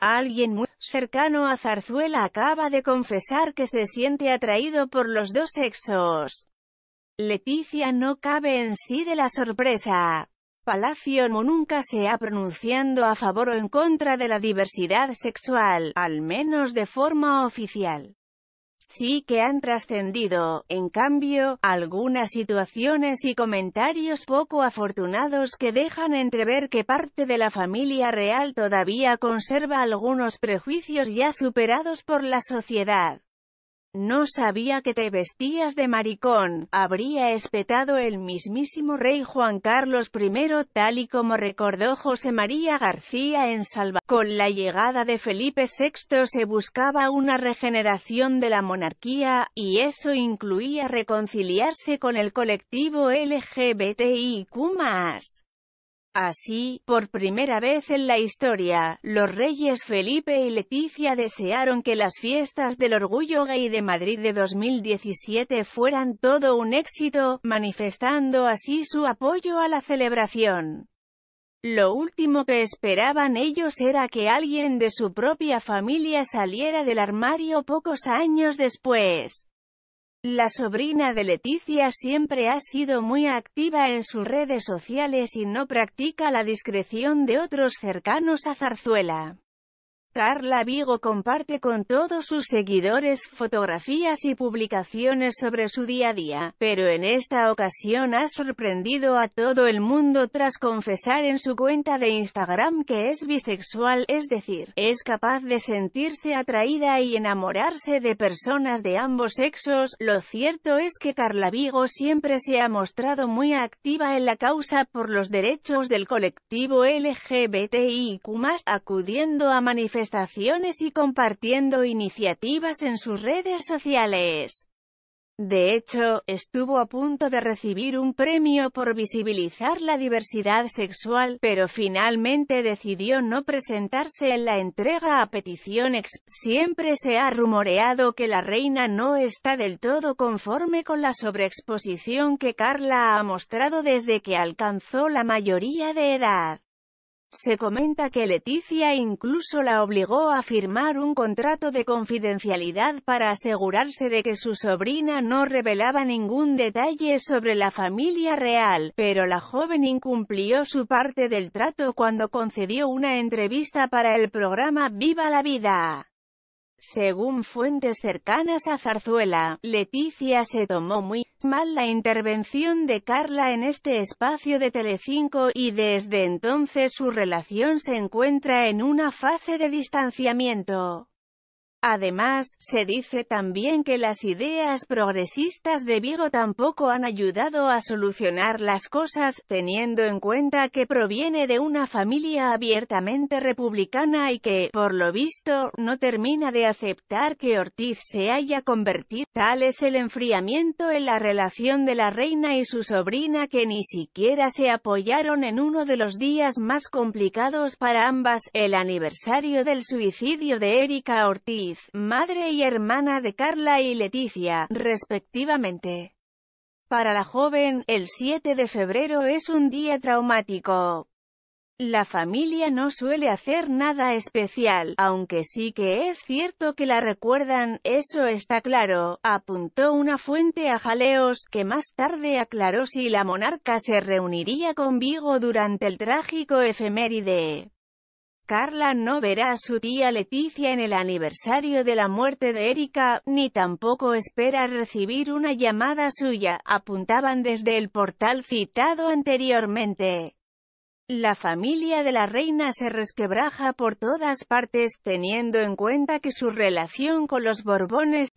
Alguien muy cercano a Zarzuela acaba de confesar que se siente atraído por los dos sexos. Leticia no cabe en sí de la sorpresa. Palacio no nunca se ha pronunciando a favor o en contra de la diversidad sexual, al menos de forma oficial sí que han trascendido, en cambio, algunas situaciones y comentarios poco afortunados que dejan entrever que parte de la familia real todavía conserva algunos prejuicios ya superados por la sociedad. No sabía que te vestías de maricón, habría espetado el mismísimo rey Juan Carlos I tal y como recordó José María García en Salva. Con la llegada de Felipe VI se buscaba una regeneración de la monarquía, y eso incluía reconciliarse con el colectivo LGBTIQ+. Así, por primera vez en la historia, los reyes Felipe y Leticia desearon que las fiestas del orgullo gay de Madrid de 2017 fueran todo un éxito, manifestando así su apoyo a la celebración. Lo último que esperaban ellos era que alguien de su propia familia saliera del armario pocos años después. La sobrina de Leticia siempre ha sido muy activa en sus redes sociales y no practica la discreción de otros cercanos a Zarzuela. Carla Vigo comparte con todos sus seguidores fotografías y publicaciones sobre su día a día, pero en esta ocasión ha sorprendido a todo el mundo tras confesar en su cuenta de Instagram que es bisexual, es decir, es capaz de sentirse atraída y enamorarse de personas de ambos sexos. Lo cierto es que Carla Vigo siempre se ha mostrado muy activa en la causa por los derechos del colectivo LGBTIQ+, acudiendo a manifestaciones y compartiendo iniciativas en sus redes sociales. De hecho, estuvo a punto de recibir un premio por visibilizar la diversidad sexual, pero finalmente decidió no presentarse en la entrega a petición ex. Siempre se ha rumoreado que la reina no está del todo conforme con la sobreexposición que Carla ha mostrado desde que alcanzó la mayoría de edad. Se comenta que Leticia incluso la obligó a firmar un contrato de confidencialidad para asegurarse de que su sobrina no revelaba ningún detalle sobre la familia real, pero la joven incumplió su parte del trato cuando concedió una entrevista para el programa Viva la Vida. Según fuentes cercanas a Zarzuela, Leticia se tomó muy mal la intervención de Carla en este espacio de Telecinco y desde entonces su relación se encuentra en una fase de distanciamiento. Además, se dice también que las ideas progresistas de Vigo tampoco han ayudado a solucionar las cosas, teniendo en cuenta que proviene de una familia abiertamente republicana y que, por lo visto, no termina de aceptar que Ortiz se haya convertido. Tal es el enfriamiento en la relación de la reina y su sobrina que ni siquiera se apoyaron en uno de los días más complicados para ambas, el aniversario del suicidio de Erika Ortiz madre y hermana de Carla y Leticia, respectivamente. Para la joven, el 7 de febrero es un día traumático. La familia no suele hacer nada especial, aunque sí que es cierto que la recuerdan, eso está claro, apuntó una fuente a Jaleos, que más tarde aclaró si la monarca se reuniría con Vigo durante el trágico efeméride. Carla no verá a su tía Leticia en el aniversario de la muerte de Erika, ni tampoco espera recibir una llamada suya, apuntaban desde el portal citado anteriormente. La familia de la reina se resquebraja por todas partes, teniendo en cuenta que su relación con los Borbones